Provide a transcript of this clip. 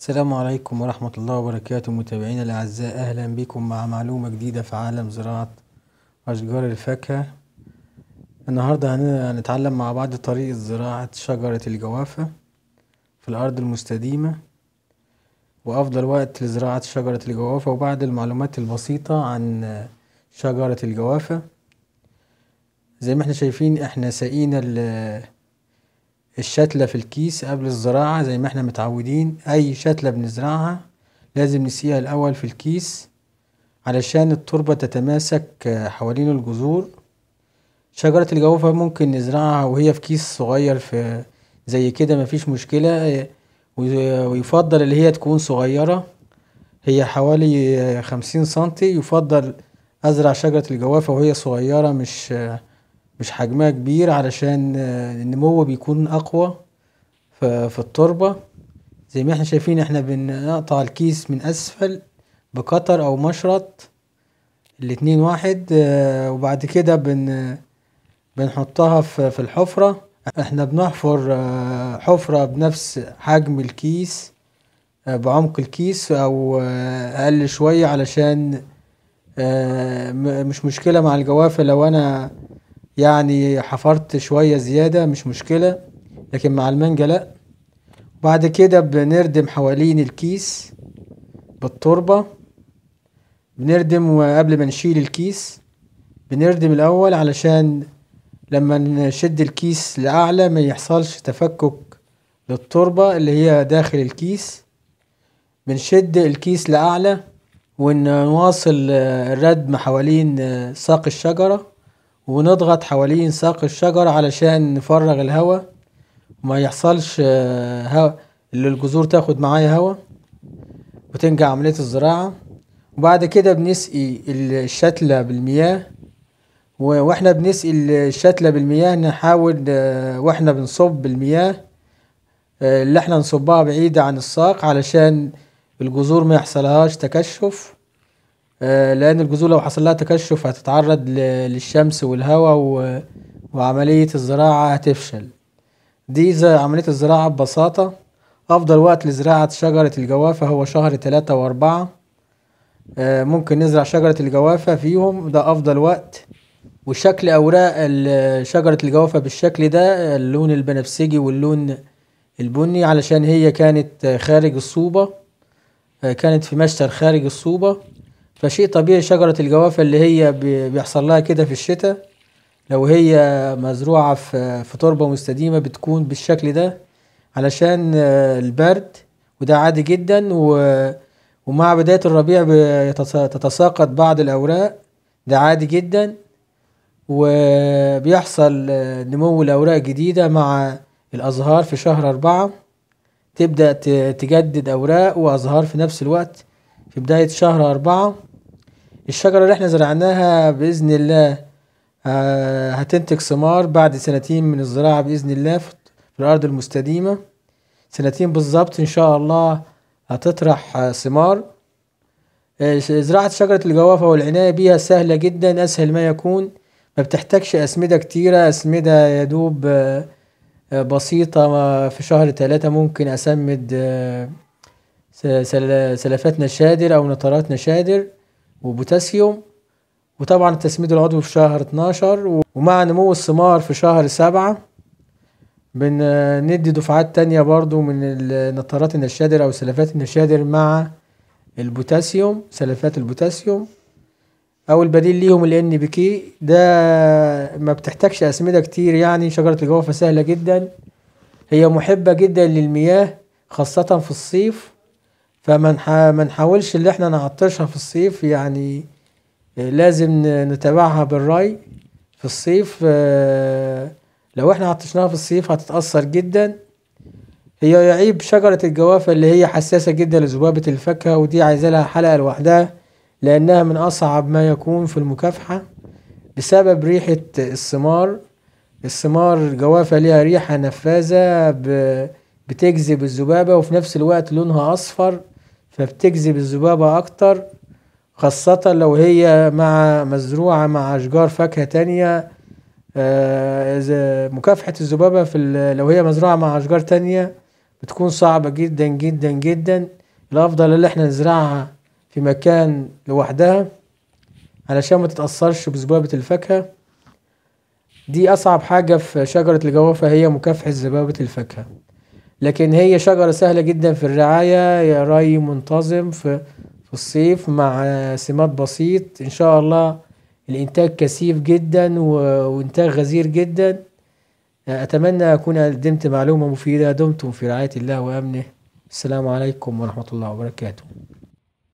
السلام عليكم ورحمة الله وبركاته متابعينا الأعزاء أهلا بكم مع معلومة جديدة في عالم زراعة أشجار الفاكهة النهاردة هنتعلم مع بعض طريقة زراعة شجرة الجوافة في الأرض المستديمة وأفضل وقت لزراعة شجرة الجوافة وبعض المعلومات البسيطة عن شجرة الجوافة زي ما احنا شايفين احنا سقينا الشتلة في الكيس قبل الزراعة زي ما احنا متعودين أي شتلة بنزرعها لازم نسقيها الأول في الكيس علشان التربة تتماسك آه، حوالين الجذور شجرة الجوافة ممكن نزرعها وهي في كيس صغير في زي كده مفيش مشكلة آه، ويفضل اللي هي تكون صغيرة هي حوالي آه، خمسين سنتي يفضل أزرع شجرة الجوافة وهي صغيرة مش مش حجمها كبير علشان النمو آه، بيكون اقوى في التربة زي ما احنا شايفين احنا بنقطع الكيس من اسفل بقطر او مشرط الاتنين واحد آه، وبعد كده بن بنحطها في الحفرة احنا بنحفر آه، حفرة بنفس حجم الكيس بعمق الكيس او اقل شوية علشان مش مشكلة مع الجوافة لو انا يعني حفرت شوية زيادة مش مشكلة لكن مع المانجا لأ وبعد كده بنردم حوالين الكيس بالتربة بنردم وقبل ما نشيل الكيس بنردم الأول علشان لما نشد الكيس لأعلى ما يحصلش تفكك للتربة اللي هي داخل الكيس بنشد الكيس لأعلى ونواصل الردم حوالين ساق الشجرة ونضغط حوالين ساق الشجر علشان نفرغ الهواء وما يحصلش آه، هوا اللي الجذور تاخد معايا هوا وتنجح عملية الزراعة وبعد كده بنسقي الشتلة بالمياه واحنا بنسقي الشتلة بالمياه نحاول آه، واحنا بنصب المياه آه، اللي احنا نصبها بعيدة عن الساق علشان الجذور ما يحصلهاش تكشف آه، لأن الجذور لو حصل لها تكشف هتتعرض للشمس والهواء وعملية الزراعة هتفشل دي عملية الزراعة ببساطة أفضل وقت لزراعة شجرة الجوافة هو شهر تلاتة وأربعة آه، ممكن نزرع شجرة الجوافة فيهم ده أفضل وقت وشكل أوراق شجرة الجوافة بالشكل ده اللون البنفسجي واللون البني علشان هي كانت خارج الصوبة آه، كانت في مشتل خارج الصوبة فشيء طبيعي شجرة الجوافة اللي هي بيحصل لها كده في الشتاء لو هي مزروعة في في تربة مستديمة بتكون بالشكل ده علشان آه، البرد وده عادي جدا و ومع بداية الربيع تتساقط بعض الأوراق ده عادي جدا وبيحصل آه، نمو الأوراق جديدة مع الأزهار في شهر أربعة تبدأ تجدد أوراق وأزهار في نفس الوقت في بداية شهر أربعة الشجرة اللي احنا زرعناها بإذن الله آه، هتنتج ثمار بعد سنتين من الزراعة بإذن الله في الأرض المستديمة سنتين بالظبط إن شاء الله هتطرح آه، ثمار آه، زراعة شجرة الجوافة والعناية بيها سهلة جدا أسهل ما يكون ما بتحتاجش أسمدة كتيرة أسمدة يدوب بسيطة في شهر ثلاثة ممكن أسمد سلفات نشادر أو نطرات نشادر وبوتاسيوم وطبعا التسميد العضوي في شهر 12 ومع نمو الثمار في شهر 7 بندي دفعات تانية برضو من النطرات النشادر أو سلفات النشادر مع البوتاسيوم سلفات البوتاسيوم أو البديل ليهم ال ان بي ده ما بتحتاجش أسمدة كتير يعني شجرة الجوافة سهلة جدا هي محبة جدا للمياه خاصة في الصيف فما ما نحاولش اللي احنا نعطشها في الصيف يعني آه، لازم نتابعها بالري في الصيف آه، لو احنا عطشناها في الصيف هتتأثر جدا هي يعيب شجرة الجوافة اللي هي حساسة جدا لذبابة الفاكهة ودي عايزة لها حلقة لوحدها لأنها من أصعب ما يكون في المكافحة بسبب ريحة الثمار الثمار الجوافة ليها ريحة نفاذة بتجذب الذبابة وفي نفس الوقت لونها أصفر فبتجذب الذبابة أكتر خاصة لو هي مع مزروعة مع أشجار فاكهة تانية آه، مكافحة الذبابة في لو هي مزروعة مع أشجار تانية بتكون صعبة جدا جدا جدا الأفضل اللي احنا نزرعها في مكان لوحدها علشان ما تتأثرش بذبابة الفاكهة دي أصعب حاجة في شجرة الجوافة هي مكافحة ذبابة الفاكهة لكن هي شجرة سهلة جدا في الرعاية يا ري منتظم في في الصيف مع سمات بسيط ان شاء الله الانتاج كثيف جدا وانتاج غزير جدا اتمنى اكون قدمت معلومة مفيدة دمتم في رعاية الله وامنه السلام عليكم ورحمة الله وبركاته